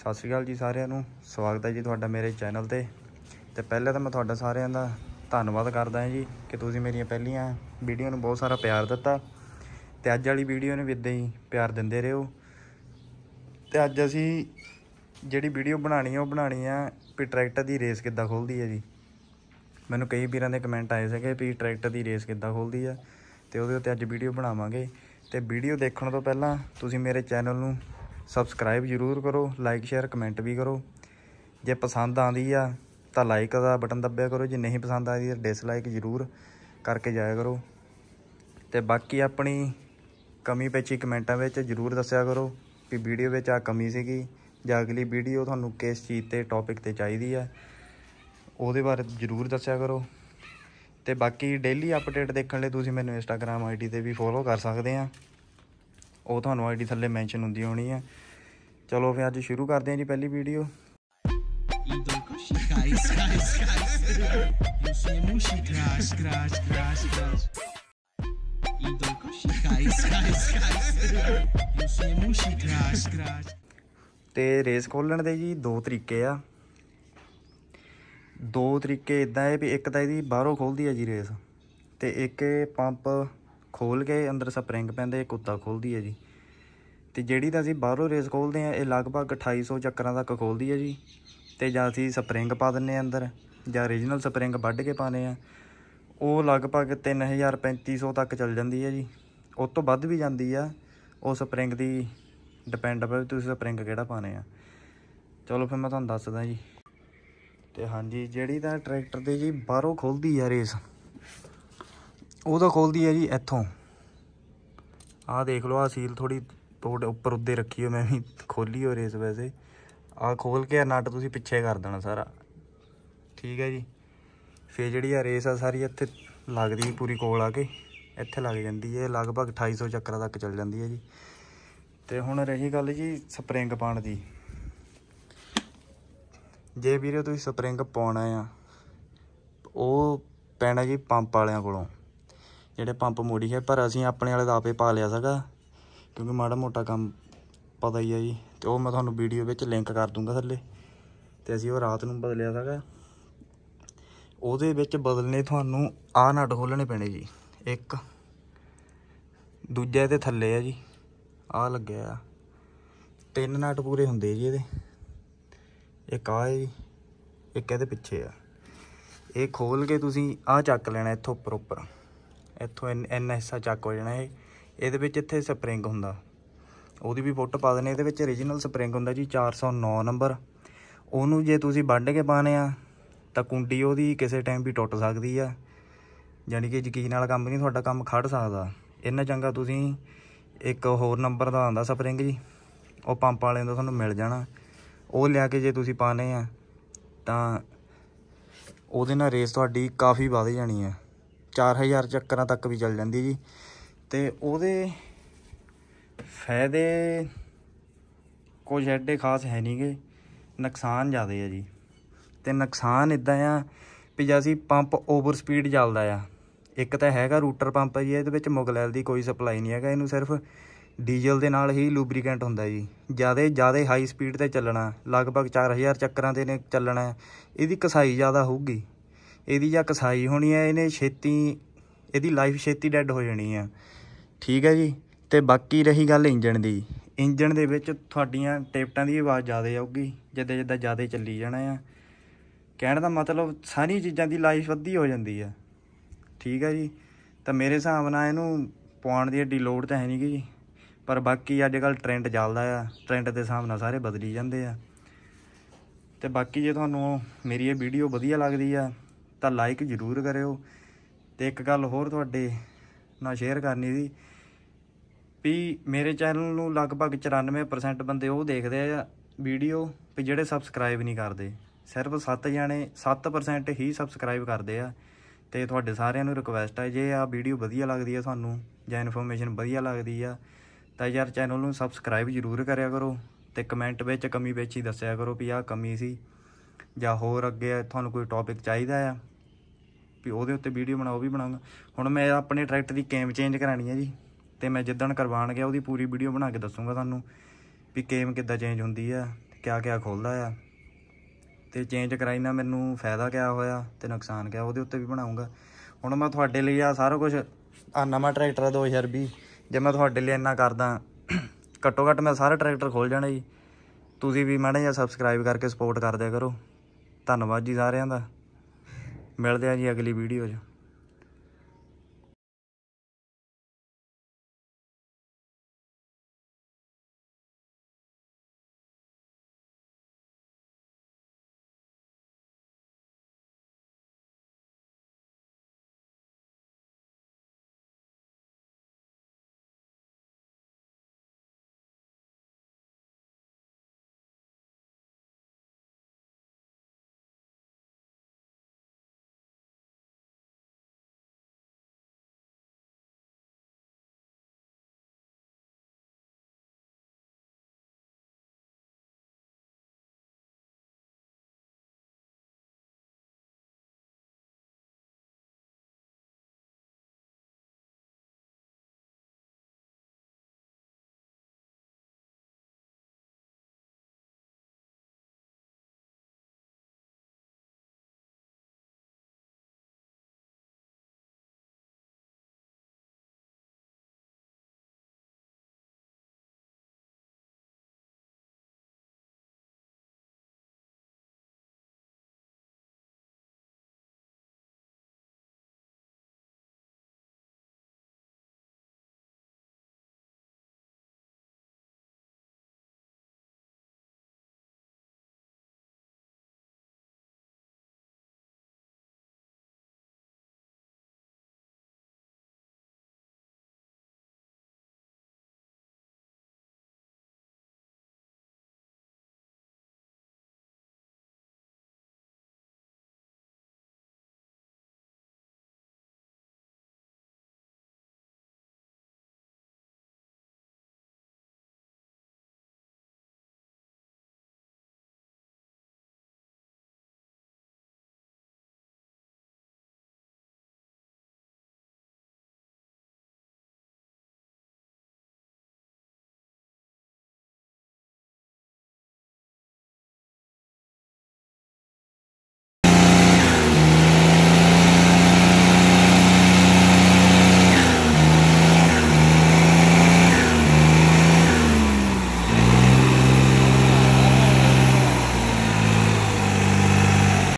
ਸਤਿ ਸ਼੍ਰੀ ਅਕਾਲ ਜੀ ਸਾਰਿਆਂ ਨੂੰ ਸਵਾਗਤ ਹੈ ਜੀ ਤੁਹਾਡਾ ਮੇਰੇ ਚੈਨਲ ਤੇ ਤੇ ਪਹਿਲਾਂ ਤਾਂ ਮੈਂ ਤੁਹਾਡਾ ਸਾਰਿਆਂ ਦਾ ਧੰਨਵਾਦ ਕਰਦਾ ਹਾਂ ਜੀ ਕਿ ਤੁਸੀਂ ਮੇਰੀਆਂ ਪਹਿਲੀਆਂ ਵੀਡੀਓ ਨੂੰ ਬਹੁਤ ਸਾਰਾ ਪਿਆਰ ਦਿੱਤਾ ਤੇ ਅੱਜ ਵਾਲੀ ਵੀਡੀਓ ਨੂੰ ਵੀ ਇਦਾਂ ਹੀ ਪਿਆਰ ਦਿੰਦੇ ਰਹੋ ਤੇ ਅੱਜ ਅਸੀਂ ਜਿਹੜੀ ਵੀਡੀਓ ਬਣਾਣੀ ਹੈ ਉਹ ਬਣਾਣੀ ਆ ਵੀ ਟਰੈਕਟਰ ਦੀ ਰੇਸ ਕਿੱਦਾਂ ਖੋਲਦੀ ਹੈ ਜੀ ਮੈਨੂੰ ਕਈ ਵੀਰਾਂ ਦੇ ਕਮੈਂਟ ਆਏ ਸੀਗੇ ਵੀ ਟਰੈਕਟਰ ਦੀ ਰੇਸ ਕਿੱਦਾਂ ਖੋਲਦੀ ਹੈ ਤੇ ਉਹਦੇ ਉੱਤੇ ਅੱਜ ਵੀਡੀਓ ਬਣਾਵਾਂਗੇ ਤੇ ਵੀਡੀਓ ਦੇਖਣ ਤੋਂ ਪਹਿਲਾਂ ਤੁਸੀਂ ਮੇਰੇ ਚੈਨਲ ਨੂੰ ਸਬਸਕ੍ਰਾਈਬ ਜਰੂਰ ਕਰੋ ਲਾਈਕ ਸ਼ੇਅਰ ਕਮੈਂਟ ਵੀ ਕਰੋ ਜੇ ਪਸੰਦ ਆਂਦੀ ਆ ਤਾਂ ਲਾਈਕ ਦਾ ਬਟਨ ਦੱਬਿਆ ਕਰੋ ਜੇ ਨਹੀਂ ਪਸੰਦ ਆਉਂਦੀ ਤਾਂ ਡਿਸਲਾਈਕ ਜ਼ਰੂਰ ਕਰਕੇ ਜਾਇਆ ਕਰੋ ਤੇ ਬਾਕੀ ਆਪਣੀ ਕਮੀ ਪੇਚੀ ਕਮੈਂਟਾਂ ਵਿੱਚ ਜ਼ਰੂਰ ਦੱਸਿਆ ਕਰੋ ਕਿ ਵੀਡੀਓ ਵਿੱਚ ਆ ਕਮੀ ਸੀਗੀ ਜਾਂ ਅਗਲੀ ਵੀਡੀਓ ਤੁਹਾਨੂੰ ਕਿਸ ਚੀਜ਼ ਤੇ ਟੌਪਿਕ ਤੇ ਚਾਹੀਦੀ ਆ ਉਹਦੇ ਬਾਰੇ ਜ਼ਰੂਰ ਦੱਸਿਆ ਕਰੋ ਤੇ ਬਾਕੀ ਡੇਲੀ ਅਪਡੇਟ ਦੇਖਣ ਲਈ ਤੁਸੀਂ ਮੈਨੂੰ ਇੰਸਟਾਗ੍ਰam ਆਈਡੀ ਤੇ ਵੀ ਫੋਲੋ ਕਰ ਸਕਦੇ ਆ ਉਹ ਤੁਹਾਨੂੰ ਆਈਡੀ ਥੱਲੇ ਮੈਂਸ਼ਨ ਹੁੰਦੀ ਹੋਣੀ ਹੈ ਚਲੋ ਫਿਰ ਅੱਜ ਸ਼ੁਰੂ ਕਰਦੇ ਹਾਂ ਜੀ ਪਹਿਲੀ ਵੀਡੀਓ ਤੇ ਰੇਸ ਖੋਲਣ ਦੇ ਜੀ ਦੋ ਤਰੀਕੇ ਆ ਦੋ ਤਰੀਕੇ ਇਦਾਂ ਹੈ ਵੀ ਇੱਕ ਤਾਂ ਇਹਦੀ ਬਾਹਰੋਂ ਖੋਲਦੀ ਹੈ ਜੀ ਰੇਸ ਤੇ ਇੱਕ ਪੰਪ ਖੋਲ ਕੇ ਅੰਦਰ ਸਪਰਿੰਗ ਪੈਂਦੇ ਕੁੱਤਾ ਖੋਲਦੀ ਹੈ ਜੀ ਤੇ ਜਿਹੜੀ ਤਾਂ ਅਸੀਂ ਬਾਹਰੋਂ ਰੇਸ ਖੋਲਦੇ ਆ ਇਹ ਲਗਭਗ 2800 ਚੱਕਰਾਂ ਤੱਕ ਖੋਲਦੀ ਹੈ ਜੀ ਤੇ ਜਾਂ ਅਸੀਂ ਸਪਰਿੰਗ ਪਾ ਦਿੰਨੇ ਆ ਅੰਦਰ ਜਾਂ origignal ਸਪਰਿੰਗ ਵੱਢ ਕੇ ਪਾਨੇ ਆ ਉਹ ਲਗਭਗ 3000 3500 ਤੱਕ ਚੱਲ ਜਾਂਦੀ ਹੈ ਜੀ ਉਸ ਤੋਂ ਵੱਧ ਵੀ ਜਾਂਦੀ ਆ ਉਹ ਸਪਰਿੰਗ ਦੀ ਡਿਪੈਂਡ ਤੁਸੀਂ ਸਪਰਿੰਗ ਕਿਹੜਾ ਪਾਨੇ ਆ ਚਲੋ ਫਿਰ ਮੈਂ ਤੁਹਾਨੂੰ ਦੱਸਦਾ ਜੀ ਤੇ ਹਾਂਜੀ ਜਿਹੜੀ ਤਾਂ ਟਰੈਕਟਰ ਦੇ ਜੀ ਬਾਹਰੋਂ ਖੁੱਲਦੀ ਆ ਰੇਸ ਉਹ ਤਾਂ ਖੋਲਦੀ ਹੈ ਜੀ ਇੱਥੋਂ ਆਹ ਦੇਖ ਲਓ ਆ ਸੀਲ ਥੋੜੀ ਤੋੜ ਉੱਪਰ ਉੱਦੇ ਰੱਖੀ ਹੋ ਮੈਂ ਵੀ ਖੋਲੀ ਹੋ ਰੇਸ ਵੈਸੇ ਆ ਖੋਲ ਕੇ ਨਟ ਤੁਸੀਂ ਪਿੱਛੇ ਕਰ ਦੇਣਾ ਸਾਰਾ ਠੀਕ ਹੈ ਜੀ ਫੇ ਜਿਹੜੀ ਆ ਰੇਸ ਆ ਸਾਰੀ ਇੱਥੇ ਲੱਗਦੀ ਪੂਰੀ ਕੋਲ ਆ ਕੇ ਇੱਥੇ ਲੱਗ ਜਾਂਦੀ ਹੈ ਲਗਭਗ 2800 ਚੱਕਰਾਂ ਤੱਕ ਚੱਲ ਜਾਂਦੀ ਹੈ ਜੀ ਤੇ ਹੁਣ ਰਹੀ ਗੱਲ ਜੀ ਸਪਰਿੰਗ ਪਾਣ ਦੀ ਜੇ ਵੀਰੇ ਤੁਸੀਂ ਸਪਰਿੰਗ ਪਾਉਣਾ ਆ ਉਹ ਪੈਣਾ ਜੀ ਪੰਪ ਵਾਲਿਆਂ ਕੋਲੋਂ ਜਿਹੜੇ ਪੰਪ ਮੋੜੀ ਹੈ ਪਰ ਅਸੀਂ ਆਪਣੇ ਵਾਲੇ ਦਾ ਆਪੇ ਪਾ ਲਿਆ ਸੀਗਾ ਕਿਉਂਕਿ ਮਾੜਾ ਮੋਟਾ ਕੰਮ ਪਤਾ ਹੀ ਆ ਜੀ ਤੇ ਉਹ ਮੈਂ ਤੁਹਾਨੂੰ ਵੀਡੀਓ ਵਿੱਚ ਲਿੰਕ ਕਰ ਦੂੰਗਾ ਥੱਲੇ ਤੇ ਅਸੀਂ ਉਹ ਰਾਤ ਨੂੰ ਬਦਲਿਆ ਸੀਗਾ ਉਹਦੇ ਵਿੱਚ ਬਦਲਨੇ ਤੁਹਾਨੂੰ ਆਹ ਨਟ ਖੋਲਣੇ ਪੈਣੇ ਜੀ ਇੱਕ ਦੂਜਾ ਇਹਦੇ ਥੱਲੇ ਆ ਜੀ ਆਹ ਲੱਗਿਆ ਆ ਤਿੰਨ ਨਟ ਪੂਰੇ ਹੁੰਦੇ ਜੀ ਇਹਦੇ ਇੱਕ ਆ ਜੀ ਇੱਕ ਇਹਦੇ ਪਿੱਛੇ ਆ ਇਹ ਖੋਲ ਕੇ ਤੁਸੀਂ ਆਹ ਚੱਕ ਲੈਣਾ ਇੱਥੋਂ ਉੱਪਰ ਉੱਪਰ ਇੱਥੋਂ ਐਨ ਐਸ ਚੱਕ ਹੋ ਜਾਣਾ ਇਹ ਇਹਦੇ ਵਿੱਚ ਇੱਥੇ ਸਪਰਿੰਗ ਹੁੰਦਾ ਉਹਦੀ ਵੀ ਫੋਟੋ ਪਾ ਦਨੇ ਇਹਦੇ ਵਿੱਚ origignal ਸਪਰਿੰਗ ਹੁੰਦਾ ਜੀ 409 ਨੰਬਰ ਉਹਨੂੰ ਜੇ ਤੁਸੀਂ ਵੱਢ ਕੇ ਪਾਣੇ ਆ ਤਾਂ ਕੁੰਡੀ ਉਹਦੀ ਕਿਸੇ ਟਾਈਮ ਵੀ ਟੁੱਟ ਸਕਦੀ ਆ ਯਾਨੀ ਕਿ ਯਕੀਨ ਨਾਲ ਕੰਮ ਨਹੀਂ ਤੁਹਾਡਾ ਕੰਮ ਖੜ ਸਕਦਾ ਇੰਨਾ ਚੰਗਾ ਤੁਸੀਂ ਇੱਕ ਹੋਰ ਨੰਬਰ ਦਾ ਆਂਦਾ ਸਪਰਿੰਗ ਜੀ ਉਹ ਪੰਪ ਵਾਲੇ ਦਾ ਤੁਹਾਨੂੰ ਮਿਲ ਜਾਣਾ ਉਹ ਲਿਆ ਕੇ ਜੇ ਤੁਸੀਂ ਪਾਣੇ ਆ ਤਾਂ ਉਹਦੇ ਨਾਲ ਰੇਸ ਤੁਹਾਡੀ ਕਾਫੀ ਵਧ ਜਾਣੀ ਆ 4000 ਚੱਕਰਾਂ ਤੱਕ ਵੀ ਚੱਲ ਜਾਂਦੀ ਜੀ ਤੇ ਉਹਦੇ ਫਾਇਦੇ ਕੁਝ ਐਡੇ ਖਾਸ ਹੈ ਨਹੀਂਗੇ ਨੁਕਸਾਨ ਜ਼ਿਆਦਾ ਹੈ ਜੀ ਤੇ ਨੁਕਸਾਨ ਇਦਾਂ ਆ ਵੀ ਜੇ ਅਸੀਂ ਪੰਪ ਓਵਰ ਸਪੀਡ ਚੱਲਦਾ ਆ ਇੱਕ ਤਾਂ ਹੈਗਾ ਰੂਟਰ ਪੰਪ ਜੀ ਇਹਦੇ ਵਿੱਚ ਮੁਗਲੈਲ ਦੀ ਕੋਈ ਸਪਲਾਈ ਨਹੀਂ ਹੈਗਾ ਇਹਨੂੰ ਸਿਰਫ ਡੀਜ਼ਲ ਦੇ ਨਾਲ ਹੀ ਲੂਬਰੀਕੈਂਟ ਹੁੰਦਾ ਜੀ ਜਿਆਦਾ ਜਿਆਦਾ ਹਾਈ ਸਪੀਡ ਤੇ ਚੱਲਣਾ ਲਗਭਗ 4000 ਚੱਕਰਾਂ ਤੇ ਨੇ ਚੱਲਣਾ ਇਹਦੀ ਕਸਾਈ ਜ਼ਿਆਦਾ ਹੋਊਗੀ ਇਹਦੀ ਜਾਂ ਕਸਾਈ ਹੋਣੀ ਆ ਇਹਨੇ ਛੇਤੀ ਇਹਦੀ ਲਾਈਫ ਛੇਤੀ ਡੈੱਡ ਹੋ ਜਾਣੀ ਆ ਠੀਕ ਹੈ ਜੀ ਤੇ ਬਾਕੀ ਰਹੀ ਗੱਲ ਇੰਜਣ ਦੀ ਇੰਜਣ ਦੇ ਵਿੱਚ ਤੁਹਾਡੀਆਂ ਟੇਪਟਾਂ ਦੀ ਆਵਾਜ਼ ਜ਼ਿਆਦਾ ਆਉਗੀ ਜਿੱਦੇ ਜਿੱਦੇ ਜ਼ਿਆਦਾ ਚੱਲੀ ਜਾਣਾ ਆ ਕਹਿਣ ਦਾ ਮਤਲਬ ਸਾਰੀ ਚੀਜ਼ਾਂ ਦੀ ਲਾਈਫ ਵੱਧੀ ਹੋ ਜਾਂਦੀ ਆ ਠੀਕ ਹੈ ਜੀ ਤਾਂ ਮੇਰੇ ਹਿਸਾਬ ਨਾਲ ਇਹਨੂੰ ਪਾਉਣ ਦੀ ਏਡੀ ਲੋੜ ਤਾਂ ਹੈ ਨਹੀਂ ਜੀ ਪਰ ਬਾਕੀ ਅੱਜ ਕੱਲ ਟ੍ਰੈਂਡ ਚੱਲਦਾ ਆ ਟ੍ਰੈਂਡ ਦੇ ਹਿਸਾਬ ਨਾਲ ਸਾਰੇ ਬਦਲੀ ਜਾਂਦੇ ਆ ਤੇ ਬਾਕੀ ਜੇ ਤੁਹਾਨੂੰ ਮੇਰੀ ਇਹ ਵੀਡੀਓ ਵਧੀਆ ਲੱਗਦੀ ਆ ਤਾਂ ਲਾਈਕ ਜ਼ਰੂਰ ਕਰਿਓ ਤੇ ਇੱਕ ਗੱਲ ਹੋਰ ਤੁਹਾਡੇ ਨਾਲ ਸ਼ੇਅਰ ਕਰਨੀ ਸੀ ਵੀ ਮੇਰੇ ਚੈਨਲ ਨੂੰ ਲਗਭਗ 94% ਬੰਦੇ ਉਹ ਦੇਖਦੇ ਆ ਵੀਡੀਓ ਵੀ ਜਿਹੜੇ ਸਬਸਕ੍ਰਾਈਬ ਨਹੀਂ ਕਰਦੇ ਸਿਰਫ 7 ਜਾਣੇ 7% ਹੀ ਸਬਸਕ੍ਰਾਈਬ ਕਰਦੇ ਆ ਤੇ ਤੁਹਾਡੇ ਸਾਰਿਆਂ ਨੂੰ ਰਿਕਵੈਸਟ ਹੈ ਜੇ ਆ ਵੀਡੀਓ ਵਧੀਆ ਲੱਗਦੀ ਹੈ ਤੁਹਾਨੂੰ ਜਾਂ ਇਨਫੋਰਮੇਸ਼ਨ ਵਧੀਆ ਲੱਗਦੀ ਆ ਤਾਂ ਯਾਰ ਚੈਨਲ ਨੂੰ ਸਬਸਕ੍ਰਾਈਬ ਜ਼ਰੂਰ ਕਰਿਆ ਕਰੋ ਤੇ ਕਮੈਂਟ ਵਿੱਚ ਕਮੀ ਵਿੱਚ ਹੀ ਦੱਸਿਆ ਕਰੋ ਵੀ ਆ ਕਮੀ ਸੀ ਜਾਂ ਹੋਰ ਅੱਗੇ ਤੁਹਾਨੂੰ ਕੋਈ ਟੌਪਿਕ ਚਾਹੀਦਾ ਆ ਵੀ ਉਹਦੇ ਉੱਤੇ ਵੀਡੀਓ ਬਣਾਉ ਵੀ ਬਣਾਉਂਗਾ ਹੁਣ ਮੈਂ ਆਪਣੇ ਟਰੈਕਟਰ ਦੀ ਕੇਮ ਚੇਂਜ ਕਰਾਣੀ ਹੈ ਜੀ ਤੇ ਮੈਂ ਜਿੱਦਣ ਕਰਵਾਣ ਗਿਆ ਉਹਦੀ ਪੂਰੀ ਵੀਡੀਓ ਬਣਾ ਕੇ ਦੱਸੂਗਾ ਤੁਹਾਨੂੰ ਵੀ ਕੇਮ ਕਿੱਦਾਂ ਚੇਂਜ ਹੁੰਦੀ ਆ ਕਿਆ ਕਿਆ ਖੋਲਦਾ ਆ ਤੇ ਚੇਂਜ ਕਰਾਈ ਮੈਨੂੰ ਫਾਇਦਾ ਕਿਆ ਹੋਇਆ ਤੇ ਨੁਕਸਾਨ ਕਿਆ ਉਹਦੇ ਉੱਤੇ ਵੀ ਬਣਾਉਂਗਾ ਹੁਣ ਮੈਂ ਤੁਹਾਡੇ ਲਈ ਆ ਸਾਰਾ ਕੁਝ ਆ ਨਵਾਂ ਟਰੈਕਟਰ ਆ 2020 ਜੇ ਮੈਂ ਤੁਹਾਡੇ ਲਈ ਇੰਨਾ ਕਰਦਾ ਘੱਟੋ ਘੱਟ ਮੈਂ ਸਾਰਾ ਟਰੈਕਟਰ ਖੋਲ ਜਾਣਾ ਜੀ ਤੁਸੀਂ ਵੀ ਮਾੜਾ ਜਿਹਾ ਸਬਸਕ੍ਰਾਈਬ ਕਰਕੇ ਸਪੋਰਟ ਕਰ ਦਿਆ ਕਰੋ ਧੰਨਵਾਦ ਜੀ ਸਾਰਿਆਂ ਦਾ ਮਿਲਦੇ ਆ ਜੀ ਅਗਲੀ ਵੀਡੀਓ 'ਚ